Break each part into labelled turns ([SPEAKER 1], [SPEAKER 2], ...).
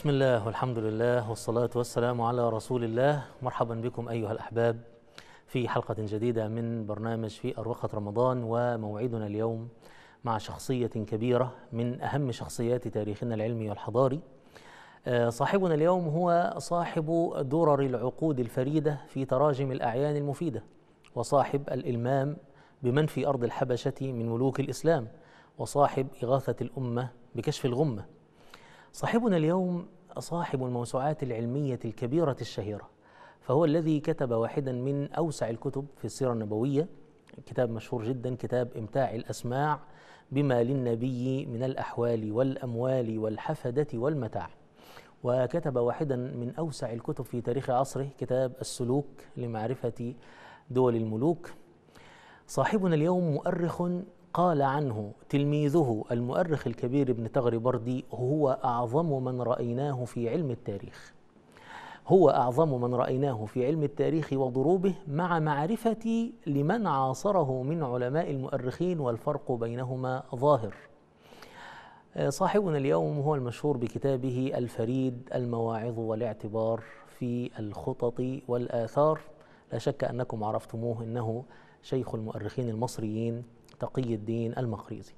[SPEAKER 1] بسم الله والحمد لله والصلاة والسلام على رسول الله مرحبا بكم أيها الأحباب في حلقة جديدة من برنامج في أروقة رمضان وموعدنا اليوم مع شخصية كبيرة من أهم شخصيات تاريخنا العلمي والحضاري آه، صاحبنا اليوم هو صاحب درر العقود الفريدة في تراجم الأعيان المفيدة وصاحب الإلمام بمن في أرض الحبشة من ملوك الإسلام وصاحب إغاثة الأمة بكشف الغمة صاحبنا اليوم صاحب الموسوعات العلمية الكبيرة الشهيرة فهو الذي كتب واحدا من أوسع الكتب في السيرة النبوية كتاب مشهور جدا كتاب إمتاع الأسماع بما للنبي من الأحوال والأموال والحفدة والمتاع وكتب واحدا من أوسع الكتب في تاريخ عصره كتاب السلوك لمعرفة دول الملوك صاحبنا اليوم مؤرخ قال عنه تلميذه المؤرخ الكبير ابن تغري بردي هو أعظم من رأيناه في علم التاريخ هو أعظم من رأيناه في علم التاريخ وضروبه مع معرفتي لمن عاصره من علماء المؤرخين والفرق بينهما ظاهر آه، صاحبنا اليوم هو المشهور بكتابه الفريد المواعظ والاعتبار في الخطط والآثار لا شك أنكم عرفتموه إنه شيخ المؤرخين المصريين تقي الدين المقريزي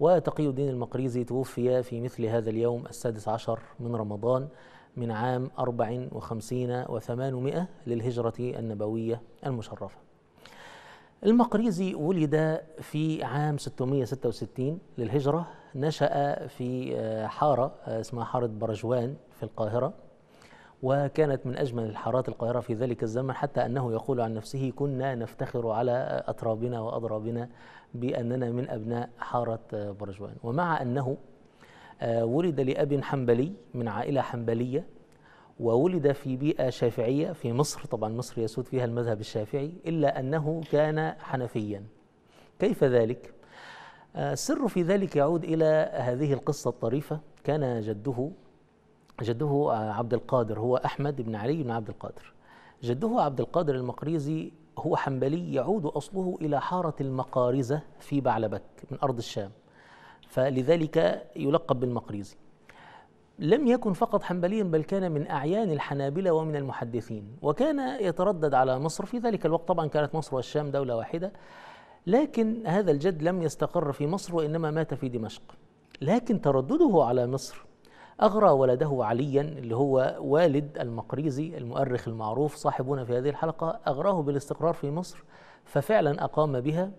[SPEAKER 1] وتقي الدين المقريزي توفي في مثل هذا اليوم السادس عشر من رمضان من عام 54 و800 للهجرة النبوية المشرفة المقريزي ولد في عام 666 للهجرة نشأ في حارة اسمها حارة برجوان في القاهرة وكانت من أجمل الحارات القاهرة في ذلك الزمن حتى أنه يقول عن نفسه كنا نفتخر على أترابنا وأضرابنا بأننا من أبناء حارة برجوان ومع أنه آه، ولد لأب حنبلي من عائلة حنبلية وولد في بيئة شافعية في مصر طبعا مصر يسود فيها المذهب الشافعي إلا أنه كان حنفيا كيف ذلك؟ آه، السر في ذلك يعود إلى هذه القصة الطريفة كان جده جده آه، عبد القادر هو أحمد بن علي بن عبد القادر جده عبد القادر المقريزي هو حنبلي يعود أصله إلى حارة المقارزة في بعلبك من أرض الشام فلذلك يلقب بالمقريزي لم يكن فقط حنبليا بل كان من أعيان الحنابلة ومن المحدثين وكان يتردد على مصر في ذلك الوقت طبعا كانت مصر والشام دولة واحدة لكن هذا الجد لم يستقر في مصر وإنما مات في دمشق لكن تردده على مصر أغرى ولده عليا اللي هو والد المقريزي المؤرخ المعروف صاحبنا في هذه الحلقة أغراه بالاستقرار في مصر ففعلا أقام بها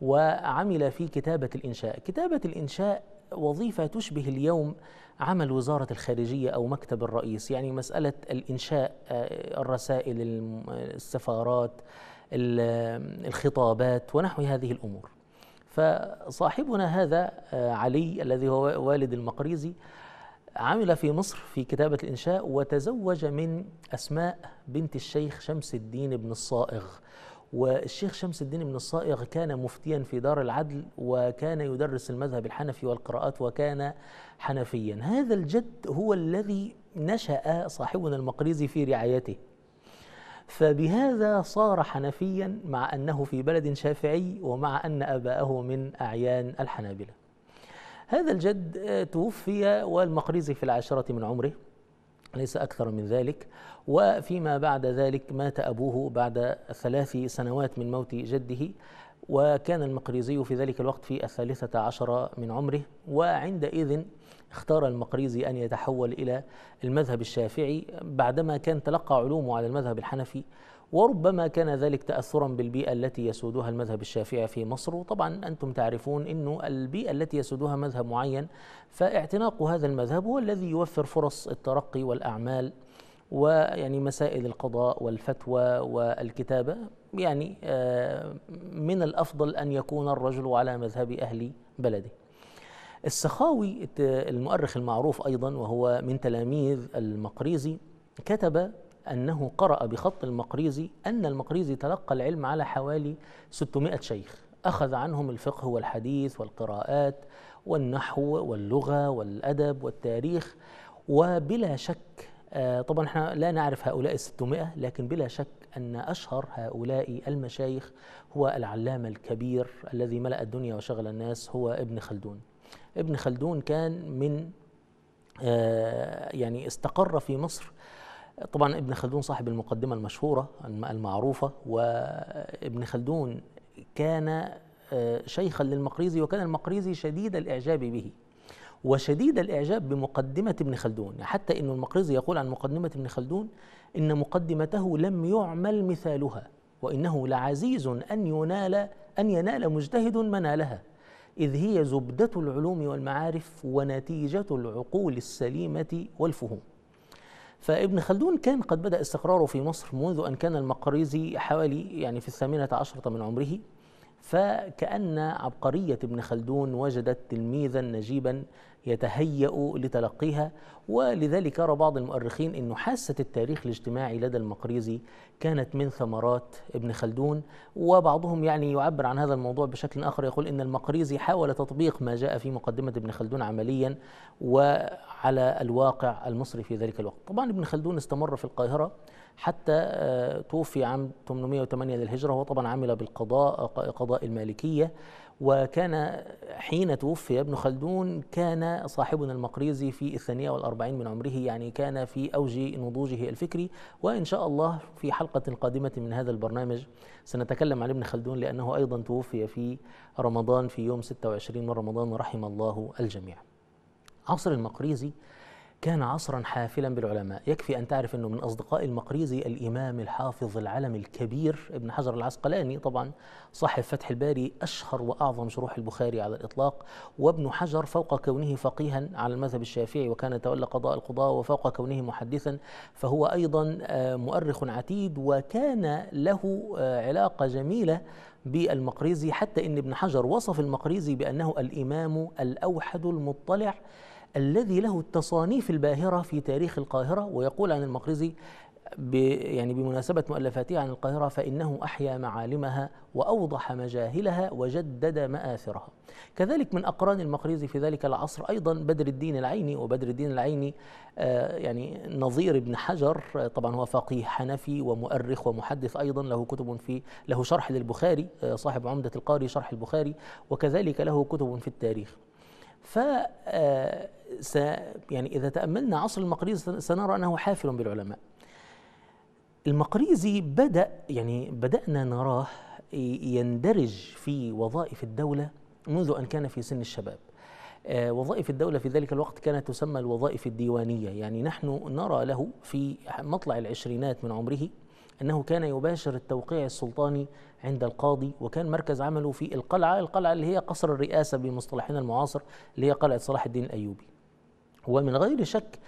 [SPEAKER 1] وعمل في كتابة الإنشاء كتابة الإنشاء وظيفة تشبه اليوم عمل وزارة الخارجية أو مكتب الرئيس يعني مسألة الإنشاء آه، الرسائل السفارات الخطابات ونحو هذه الأمور فصاحبنا هذا آه، علي الذي هو والد المقريزي عمل في مصر في كتابة الإنشاء وتزوج من أسماء بنت الشيخ شمس الدين بن الصائغ والشيخ شمس الدين بن الصائغ كان مفتيا في دار العدل وكان يدرس المذهب الحنفي والقراءات وكان حنفيا هذا الجد هو الذي نشأ صاحبنا المقريزي في رعايته فبهذا صار حنفيا مع أنه في بلد شافعي ومع أن أباءه من أعيان الحنابلة هذا الجد آه، توفي والمقريزي في العاشرة من عمره ليس أكثر من ذلك وفيما بعد ذلك مات أبوه بعد ثلاث سنوات من موت جده وكان المقريزي في ذلك الوقت في الثالثة عشرة من عمره وعندئذ اختار المقريزي أن يتحول إلى المذهب الشافعي بعدما كان تلقى علومه على المذهب الحنفي وربما كان ذلك تأثرا بالبيئة التي يسودها المذهب الشافعي في مصر وطبعا أنتم تعرفون أن البيئة التي يسودها مذهب معين فاعتناق هذا المذهب هو الذي يوفر فرص الترقي والأعمال ويعني مسائل القضاء والفتوى والكتابة يعني آه، من الأفضل أن يكون الرجل على مذهب أهل بلده السخاوي المؤرخ المعروف أيضا وهو من تلاميذ المقريزي كتب أنه قرأ بخط المقريزي أن المقريزي تلقى العلم على حوالي 600 شيخ أخذ عنهم الفقه والحديث والقراءات والنحو واللغة والأدب والتاريخ وبلا شك آه، طبعا احنا لا نعرف هؤلاء الستمائة لكن بلا شك أن أشهر هؤلاء المشايخ هو العلامة الكبير الذي ملأ الدنيا وشغل الناس هو ابن خلدون ابن خلدون كان من آه، يعني استقر في مصر طبعا ابن خلدون صاحب المقدمة المشهورة المعروفة وابن خلدون كان آه، شيخا للمقريزي وكان المقريزي شديد الإعجاب به وشديد الإعجاب بمقدمة ابن خلدون يعني حتى أن المقريزي يقول عن مقدمة ابن خلدون إن مقدمته لم يعمل مثالها وإنه لعزيز أن ينال أن ينال مجتهد منالها إذ هي زبدة العلوم والمعارف ونتيجة العقول السليمة والفهوم فابن خلدون كان قد بدأ استقراره في مصر منذ أن كان المقريزي حوالي يعني في الثامنة عشرة من عمره فكأن عبقرية ابن خلدون وجدت تلميذا نجيبا يتهيأ لتلقيها ولذلك يرى بعض المؤرخين أن حاسة التاريخ الاجتماعي لدى المقريزي كانت من ثمرات ابن خلدون وبعضهم يعني يعبر عن هذا الموضوع بشكل آخر يقول أن المقريزي حاول تطبيق ما جاء في مقدمة ابن خلدون عمليا وعلى الواقع المصري في ذلك الوقت طبعا ابن خلدون استمر في القاهرة حتى آه، توفي عام 808 للهجرة وطبعا عمل بالقضاء قضاء المالكية وكان حين توفي ابن خلدون كان صاحبنا المقريزي في الثانية والأربعين من عمره يعني كان في أوج نضوجه الفكري وإن شاء الله في حلقة قادمة من هذا البرنامج سنتكلم عن ابن خلدون لأنه أيضا توفي في رمضان في يوم 26 من رمضان ورحم الله الجميع عصر المقريزي كان عصرا حافلا بالعلماء يكفي أن تعرف أنه من أصدقاء المقريزي الإمام الحافظ العلم الكبير ابن حجر العسقلاني طبعا صاحب فتح الباري أشهر وأعظم شروح البخاري على الإطلاق وابن حجر فوق كونه فقيها على المذهب الشافعي وكان يتولى قضاء القضاء وفوق كونه محدثا فهو أيضا مؤرخ عتيد وكان له علاقة جميلة بالمقريزي حتى أن ابن حجر وصف المقريزي بأنه الإمام الأوحد المطلع الذي له التصانيف الباهرة في تاريخ القاهرة ويقول عن المقرزي يعني بمناسبة مؤلفاته عن القاهرة فإنه أحيا معالمها وأوضح مجاهلها وجدد مآثرها كذلك من أقران المقريزي في ذلك العصر أيضا بدر الدين العيني وبدر الدين العيني آه، يعني نظير ابن حجر آه، طبعا هو فقيه حنفي ومؤرخ ومحدث أيضا له كتب في له شرح للبخاري آه، صاحب عمدة القاري شرح البخاري وكذلك له كتب في التاريخ ف آه، يعني إذا تأملنا عصر المقريزي سنرى أنه حافل بالعلماء المقريزي بدأ يعني بدأنا نراه يندرج في وظائف الدولة منذ أن كان في سن الشباب آه، وظائف الدولة في ذلك الوقت كانت تسمى الوظائف الديوانية يعني نحن نرى له في مطلع العشرينات من عمره أنه كان يباشر التوقيع السلطاني عند القاضي وكان مركز عمله في القلعة القلعة اللي هي قصر الرئاسة بمصطلحنا المعاصر اللي هي قلعة صلاح الدين الأيوبي ومن غير شك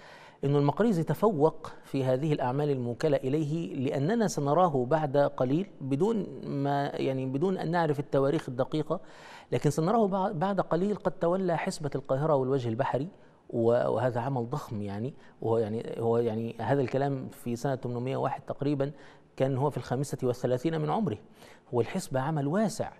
[SPEAKER 1] أن المقريزي تفوق في هذه الأعمال الموكلة إليه لأننا سنراه بعد قليل بدون ما يعني بدون أن نعرف التواريخ الدقيقة لكن سنراه بعد قليل قد تولى حسبة القاهرة والوجه البحري وهذا عمل ضخم يعني وهو يعني هو يعني هذا الكلام في سنه 801 تقريبا كان هو في الخامسة والثلاثين من عمره والحسبة عمل واسع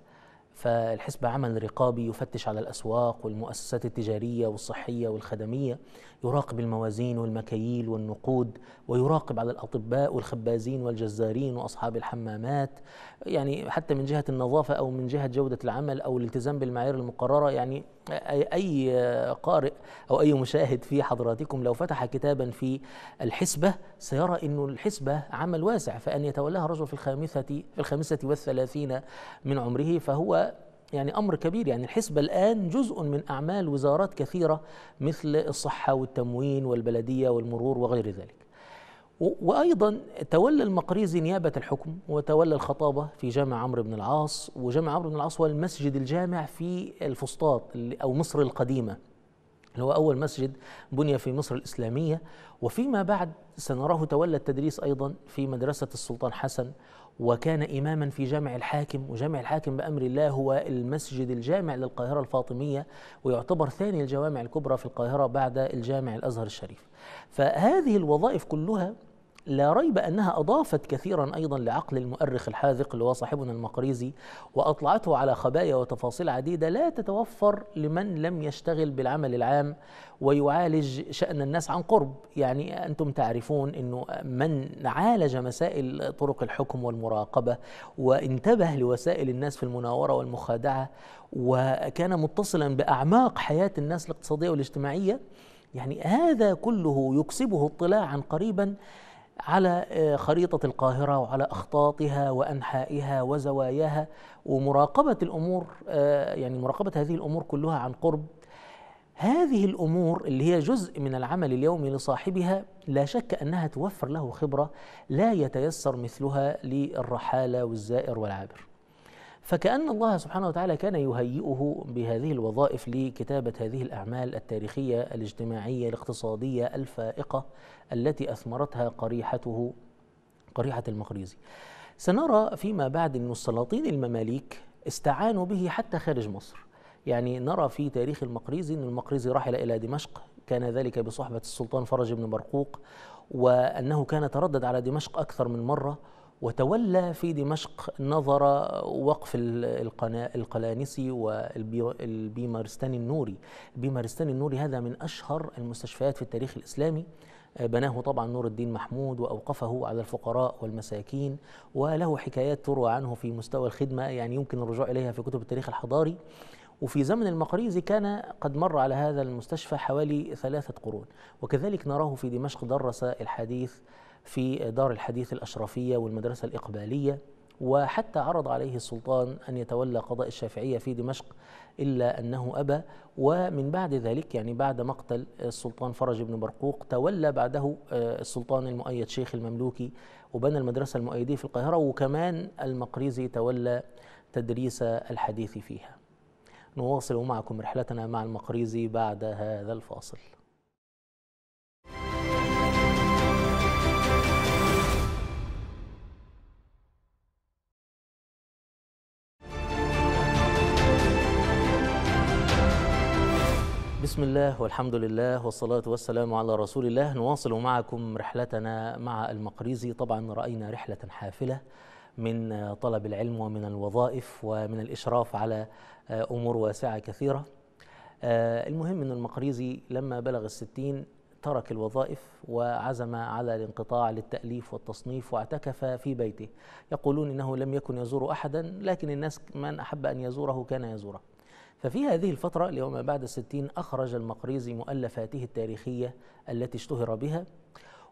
[SPEAKER 1] فالحسبة عمل رقابي يفتش على الأسواق والمؤسسات التجارية والصحية والخدمية يراقب الموازين والمكاييل والنقود ويراقب على الأطباء والخبازين والجزارين وأصحاب الحمامات يعني حتى من جهة النظافة أو من جهة جودة العمل أو الالتزام بالمعايير المقررة يعني أي قارئ أو أي مشاهد في حضراتكم لو فتح كتابا في الحسبة سيرى أن الحسبة عمل واسع فأن يتولاها رجل في الخامسة في الخامسة والثلاثين من عمره فهو يعني امر كبير يعني الحسبه الان جزء من اعمال وزارات كثيره مثل الصحه والتموين والبلديه والمرور وغير ذلك. وايضا تولى المقريزي نيابه الحكم وتولى الخطابه في جامع عمرو بن العاص وجامع عمرو بن العاص هو المسجد الجامع في الفسطاط او مصر القديمه هو أول مسجد بني في مصر الإسلامية وفيما بعد سنراه تولى التدريس أيضا في مدرسة السلطان حسن وكان إماما في جامع الحاكم وجامع الحاكم بأمر الله هو المسجد الجامع للقاهرة الفاطمية ويعتبر ثاني الجوامع الكبرى في القاهرة بعد الجامع الأزهر الشريف فهذه الوظائف كلها لا ريب أنها أضافت كثيرا أيضا لعقل المؤرخ الحاذق اللي هو صاحبنا المقريزي وأطلعته على خبايا وتفاصيل عديدة لا تتوفر لمن لم يشتغل بالعمل العام ويعالج شأن الناس عن قرب يعني أنتم تعرفون أنه من عالج مسائل طرق الحكم والمراقبة وانتبه لوسائل الناس في المناورة والمخادعة وكان متصلا بأعماق حياة الناس الاقتصادية والاجتماعية يعني هذا كله يكسبه اطلاعا قريبا على آه، خريطة القاهرة وعلى أخطاطها وأنحائها وزواياها ومراقبة الأمور آه، يعني مراقبة هذه الأمور كلها عن قرب هذه الأمور اللي هي جزء من العمل اليومي لصاحبها لا شك أنها توفر له خبرة لا يتيسر مثلها للرحالة والزائر والعابر فكأن الله سبحانه وتعالى كان يهيئه بهذه الوظائف لكتابة هذه الأعمال التاريخية الاجتماعية الاقتصادية الفائقة التي أثمرتها قريحته قريحة المقريزي سنرى فيما بعد أن السلاطين المماليك استعانوا به حتى خارج مصر يعني نرى في تاريخ المقريزي أن المقريزي رحل إلى دمشق كان ذلك بصحبة السلطان فرج بن برقوق وأنه كان تردد على دمشق أكثر من مرة وتولى في دمشق نظر وقف القلانسي والبيمارستاني النوري البيمارستاني النوري هذا من أشهر المستشفيات في التاريخ الإسلامي آه، بناه طبعا نور الدين محمود وأوقفه على الفقراء والمساكين وله حكايات تروى عنه في مستوى الخدمة يعني يمكن الرجوع إليها في كتب التاريخ الحضاري وفي زمن المقريزي كان قد مر على هذا المستشفى حوالي ثلاثة قرون وكذلك نراه في دمشق درس الحديث في دار الحديث الأشرفية والمدرسة الإقبالية وحتى عرض عليه السلطان أن يتولى قضاء الشافعية في دمشق إلا أنه أبى ومن بعد ذلك يعني بعد مقتل السلطان فرج بن برقوق تولى بعده آه، السلطان المؤيد شيخ المملوكي وبنى المدرسة المؤيدية في القاهرة وكمان المقريزي تولى تدريس الحديث فيها نواصل معكم رحلتنا مع المقريزي بعد هذا الفاصل بسم الله والحمد لله والصلاة والسلام على رسول الله نواصل معكم رحلتنا مع المقريزي طبعا رأينا رحلة حافلة من طلب العلم ومن الوظائف ومن الإشراف على أمور واسعة كثيرة المهم أن المقريزي لما بلغ الستين ترك الوظائف وعزم على الانقطاع للتأليف والتصنيف واعتكف في بيته يقولون إنه لم يكن يزور أحدا لكن الناس من أحب أن يزوره كان يزوره ففي هذه الفترة اللي هو ما بعد الستين أخرج المقريزي مؤلفاته التاريخية التي اشتهر بها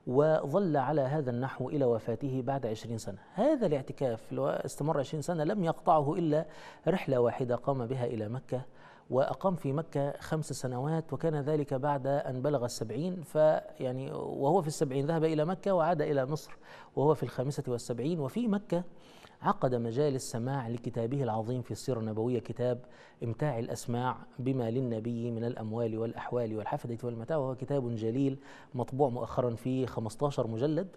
[SPEAKER 1] وظل على هذا النحو إلى وفاته بعد عشرين سنة هذا الاعتكاف اللي استمر عشرين سنة لم يقطعه إلا رحلة واحدة قام بها إلى مكة وأقام في مكة خمس سنوات وكان ذلك بعد أن بلغ السبعين فيعني وهو في السبعين ذهب إلى مكة وعاد إلى مصر وهو في الخامسة والسبعين وفي مكة عقد مجالس سماع لكتابه العظيم في السيرة النبوية كتاب إمتاع الأسماع بما للنبي من الأموال والأحوال والحفدة والمتاع وهو كتاب جليل مطبوع مؤخرا في 15 مجلد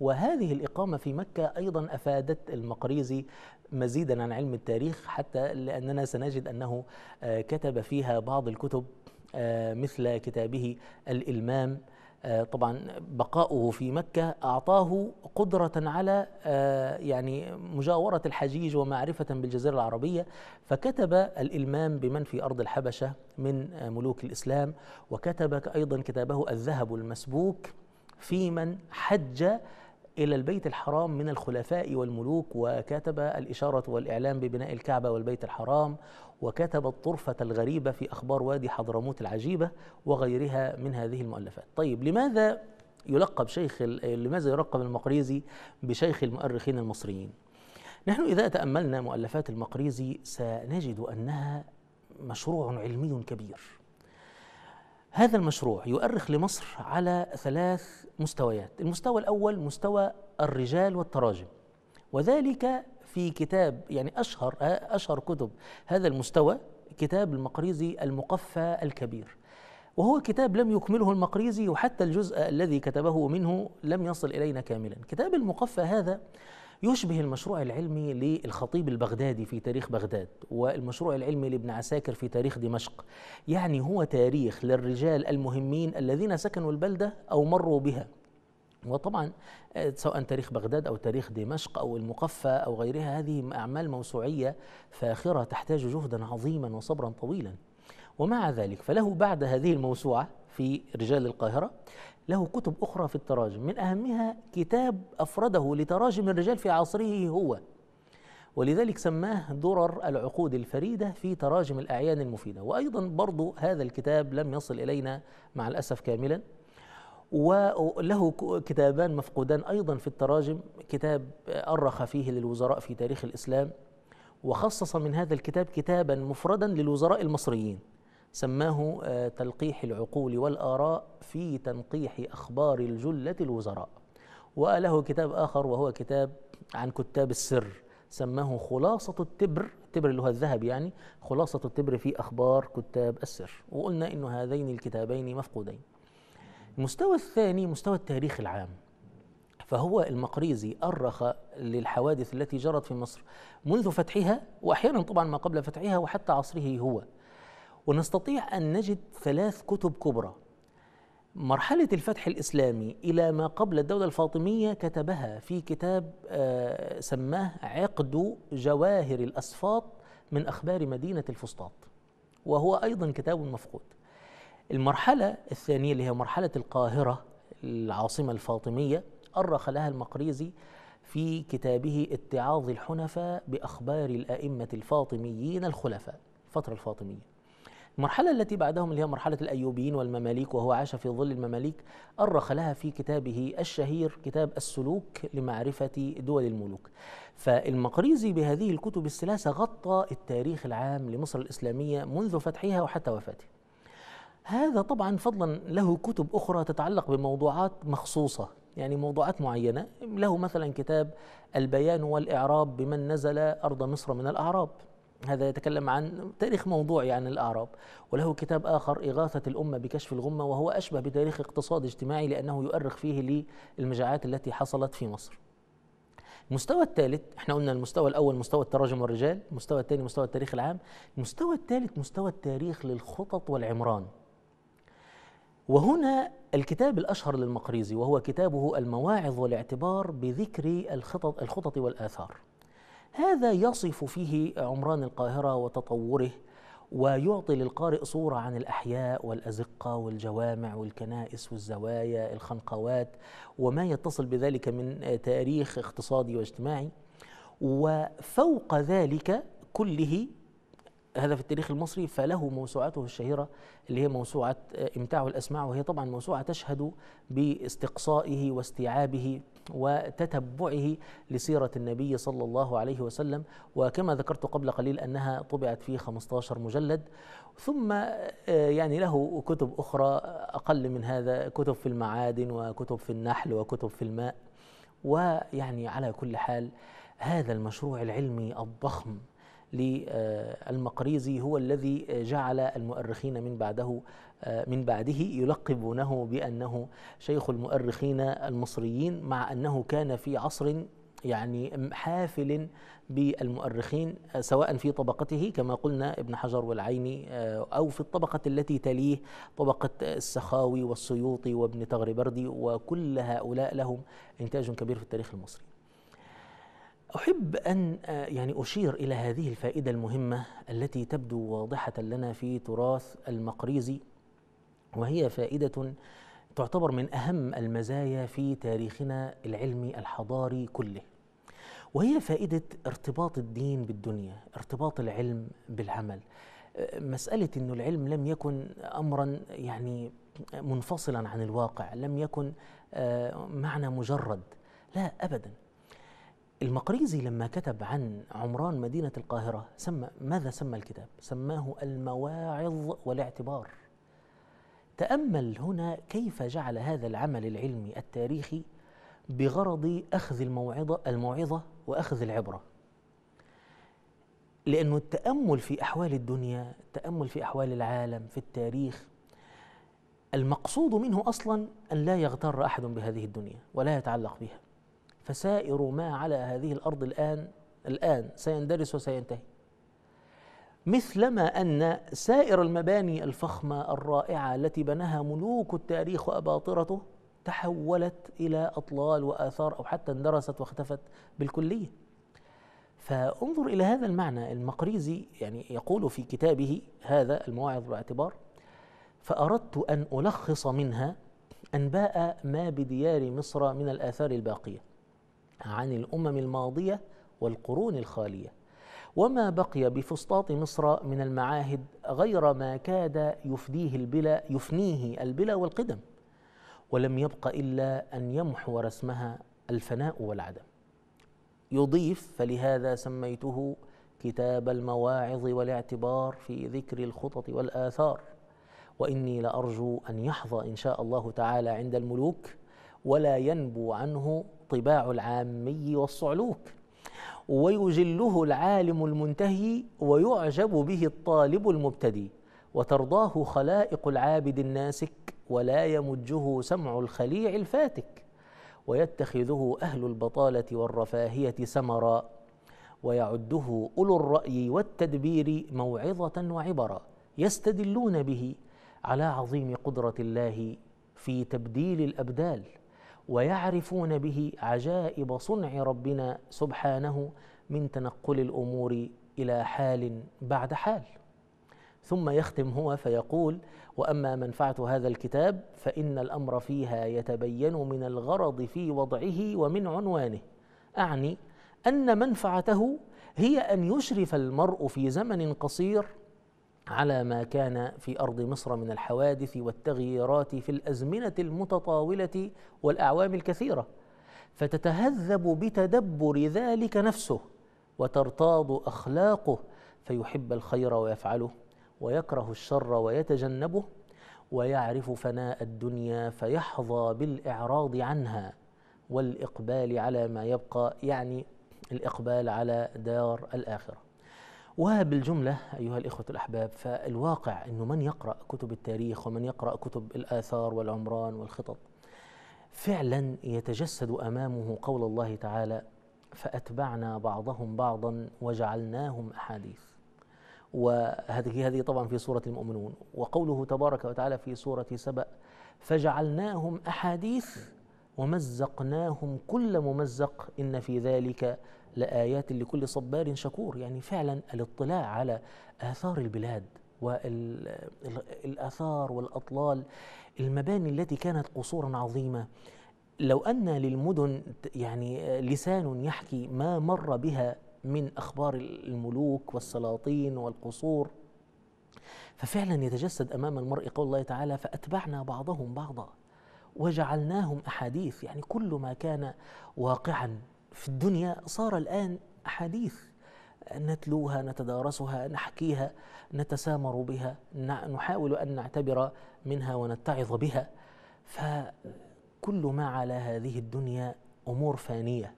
[SPEAKER 1] وهذه الإقامة في مكة أيضا أفادت المقريزي مزيدا عن علم التاريخ حتى لأننا سنجد أنه آه، كتب فيها بعض الكتب آه، مثل كتابه الإلمام آه، طبعا بقاؤه في مكة أعطاه قدرة على آه، يعني مجاورة الحجيج ومعرفة بالجزيرة العربية فكتب الإلمام بمن في أرض الحبشة من آه، ملوك الإسلام وكتب أيضا كتابه الذهب المسبوك في من حج إلى البيت الحرام من الخلفاء والملوك وكتب الإشارة والإعلام ببناء الكعبة والبيت الحرام وكتب الطرفة الغريبة في أخبار وادي حضرموت العجيبة وغيرها من هذه المؤلفات طيب لماذا يلقب شيخ لماذا يلقب المقريزي بشيخ المؤرخين المصريين نحن إذا تأملنا مؤلفات المقريزي سنجد أنها مشروع علمي كبير هذا المشروع يؤرخ لمصر على ثلاث مستويات المستوى الأول مستوى الرجال والتراجم وذلك في كتاب يعني أشهر آه، أشهر كتب هذا المستوى كتاب المقريزي المقفى الكبير وهو كتاب لم يكمله المقريزي وحتى الجزء الذي كتبه منه لم يصل إلينا كاملا كتاب المقفى هذا يشبه المشروع العلمي للخطيب البغدادي في تاريخ بغداد والمشروع العلمي لابن عساكر في تاريخ دمشق يعني هو تاريخ للرجال المهمين الذين سكنوا البلدة أو مروا بها وطبعا آه، سواء تاريخ بغداد او تاريخ دمشق او المقفى او غيرها هذه اعمال موسوعيه فاخره تحتاج جهدا عظيما وصبرا طويلا ومع ذلك فله بعد هذه الموسوعه في رجال القاهره له كتب اخرى في التراجم من اهمها كتاب افرده لتراجم الرجال في عصره هو ولذلك سماه درر العقود الفريدة في تراجم الأعيان المفيدة وأيضا برضو هذا الكتاب لم يصل إلينا مع الأسف كاملا وله كتابان مفقودان أيضا في التراجم كتاب أرخ فيه للوزراء في تاريخ الإسلام وخصص من هذا الكتاب كتابا مفردا للوزراء المصريين سماه آه، تلقيح العقول والآراء في تنقيح أخبار الجلة الوزراء وله كتاب آخر وهو كتاب عن كتاب السر سماه خلاصة التبر التبر اللي هو الذهب يعني خلاصة التبر في أخبار كتاب السر وقلنا إن هذين الكتابين مفقودين المستوى الثاني مستوى التاريخ العام فهو المقريزي أرخ للحوادث التي جرت في مصر منذ فتحها وأحيانا طبعا ما قبل فتحها وحتى عصره هو ونستطيع أن نجد ثلاث كتب كبرى مرحلة الفتح الإسلامي إلى ما قبل الدولة الفاطمية كتبها في كتاب آه، سماه عقد جواهر الأسفاط من أخبار مدينة الفسطاط وهو أيضا كتاب مفقود المرحلة الثانية اللي هي مرحلة القاهرة العاصمة الفاطمية أرخ لها المقريزي في كتابه اتعاظ الحنفاء بأخبار الأئمة الفاطميين الخلفاء الفترة الفاطمية المرحلة التي بعدهم اللي هي مرحلة الأيوبيين والمماليك وهو عاش في ظل المماليك أرخ لها في كتابه الشهير كتاب السلوك لمعرفة دول الملوك فالمقريزي بهذه الكتب الثلاثة غطى التاريخ العام لمصر الإسلامية منذ فتحها وحتى وفاتها هذا طبعا فضلا له كتب أخرى تتعلق بموضوعات مخصوصة يعني موضوعات معينة له مثلا كتاب البيان والإعراب بمن نزل أرض مصر من الأعراب هذا يتكلم عن تاريخ موضوعي يعني عن الأعراب وله كتاب آخر إغاثة الأمة بكشف الغمة وهو أشبه بتاريخ اقتصاد اجتماعي لأنه يؤرخ فيه للمجاعات التي حصلت في مصر المستوى الثالث احنا قلنا المستوى الاول مستوى التراجم والرجال المستوى الثاني مستوى التاريخ العام المستوى الثالث مستوى التاريخ للخطط والعمران وهنا الكتاب الأشهر للمقريزي وهو كتابه المواعظ والاعتبار بذكر الخطط, الخطط والآثار هذا يصف فيه عمران القاهرة وتطوره ويعطي للقارئ صورة عن الأحياء والأزقة والجوامع والكنائس والزوايا الخنقوات وما يتصل بذلك من تاريخ اقتصادي واجتماعي وفوق ذلك كله هذا في التاريخ المصري فله موسوعته الشهيرة اللي هي موسوعة آه، إمتاع الأسماع وهي طبعا موسوعة تشهد باستقصائه واستيعابه وتتبعه لسيرة النبي صلى الله عليه وسلم وكما ذكرت قبل قليل أنها طبعت في 15 مجلد ثم آه، يعني له كتب أخرى أقل من هذا كتب في المعادن وكتب في النحل وكتب في الماء ويعني على كل حال هذا المشروع العلمي الضخم للمقريزي هو الذي جعل المؤرخين من بعده من بعده يلقبونه بأنه شيخ المؤرخين المصريين مع أنه كان في عصر يعني حافل بالمؤرخين سواء في طبقته كما قلنا ابن حجر والعيني أو في الطبقة التي تليه طبقة السخاوي والسيوطي وابن تغربردي وكل هؤلاء لهم إنتاج كبير في التاريخ المصري أحب أن آه، يعني أشير إلى هذه الفائدة المهمة التي تبدو واضحة لنا في تراث المقريزي وهي فائدة تعتبر من أهم المزايا في تاريخنا العلمي الحضاري كله وهي فائدة ارتباط الدين بالدنيا ارتباط العلم بالعمل آه، مسألة أن العلم لم يكن أمرا يعني منفصلا عن الواقع لم يكن آه، معنى مجرد لا أبدا المقريزي لما كتب عن عمران مدينة القاهرة سمى ماذا سمى الكتاب؟ سماه المواعظ والاعتبار. تأمل هنا كيف جعل هذا العمل العلمي التاريخي بغرض أخذ الموعظة الموعظة وأخذ العبرة. لأنه التأمل في أحوال الدنيا، التأمل في أحوال العالم، في التاريخ المقصود منه أصلا أن لا يغتر أحد بهذه الدنيا ولا يتعلق بها. فسائر ما على هذه الأرض الآن الآن سيندرس وسينتهي مثلما أن سائر المباني الفخمة الرائعة التي بناها ملوك التاريخ وأباطرته تحولت إلى أطلال وآثار أو حتى اندرست واختفت بالكلية فانظر إلى هذا المعنى المقريزي يعني يقول في كتابه هذا المواعظ باعتبار فأردت أن ألخص منها أنباء ما بديار مصر من الآثار الباقية عن الامم الماضيه والقرون الخاليه وما بقي بفسطاط مصر من المعاهد غير ما كاد يفديه البلا يفنيه البلا والقدم ولم يبق الا ان يمحو رسمها الفناء والعدم يضيف فلهذا سميته كتاب المواعظ والاعتبار في ذكر الخطط والاثار واني لارجو ان يحظى ان شاء الله تعالى عند الملوك ولا ينبو عنه الطباع العامي والصعلوك ويجله العالم المنتهي ويعجب به الطالب المبتدي وترضاه خلائق العابد الناسك ولا يمجه سمع الخليع الفاتك ويتخذه اهل البطاله والرفاهيه سمرا ويعده اولو الراي والتدبير موعظه وعبرا يستدلون به على عظيم قدره الله في تبديل الابدال ويعرفون به عجائب صنع ربنا سبحانه من تنقل الامور الى حال بعد حال ثم يختم هو فيقول واما منفعه هذا الكتاب فان الامر فيها يتبين من الغرض في وضعه ومن عنوانه اعني ان منفعته هي ان يشرف المرء في زمن قصير على ما كان في أرض مصر من الحوادث والتغييرات في الأزمنة المتطاولة والأعوام الكثيرة فتتهذب بتدبر ذلك نفسه وترتاض أخلاقه فيحب الخير ويفعله ويكره الشر ويتجنبه ويعرف فناء الدنيا فيحظى بالإعراض عنها والإقبال على ما يبقى يعني الإقبال على دار الآخرة وبالجملة أيها الإخوة الأحباب فالواقع أنه من يقرأ كتب التاريخ ومن يقرأ كتب الآثار والعمران والخطط فعلا يتجسد أمامه قول الله تعالى فأتبعنا بعضهم بعضا وجعلناهم أحاديث وهذه هذه طبعا في سورة المؤمنون وقوله تبارك وتعالى في سورة سبأ فجعلناهم أحاديث ومزقناهم كل ممزق إن في ذلك لآيات لكل صبار شكور يعني فعلا الاطلاع على آثار البلاد والآثار والأطلال المباني التي كانت قصورا عظيمة لو أن للمدن يعني لسان يحكي ما مر بها من أخبار الملوك والسلاطين والقصور ففعلا يتجسد أمام المرء قول الله تعالى فأتبعنا بعضهم بعضا وجعلناهم أحاديث يعني كل ما كان واقعا في الدنيا صار الآن أحاديث نتلوها نتدارسها نحكيها نتسامر بها نحاول أن نعتبر منها ونتعظ بها فكل ما على هذه الدنيا أمور فانية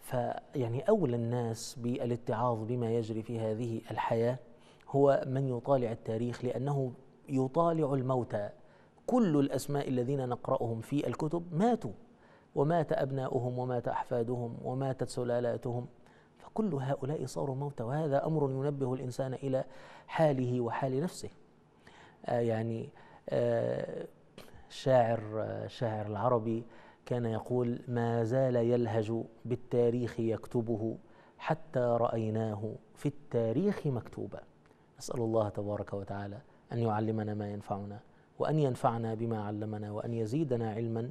[SPEAKER 1] فيعني أولى الناس بالاتعاظ بما يجري في هذه الحياة هو من يطالع التاريخ لأنه يطالع الموتى كل الأسماء الذين نقرأهم في الكتب ماتوا ومات أبناؤهم ومات أحفادهم وماتت سلالاتهم فكل هؤلاء صاروا موتى وهذا أمر ينبه الإنسان إلى حاله وحال نفسه آه يعني آه شاعر آه، شاعر العربي كان يقول ما زال يلهج بالتاريخ يكتبه حتى رأيناه في التاريخ مكتوبا نسأل الله تبارك وتعالى أن يعلمنا ما ينفعنا وأن ينفعنا بما علمنا وأن يزيدنا علما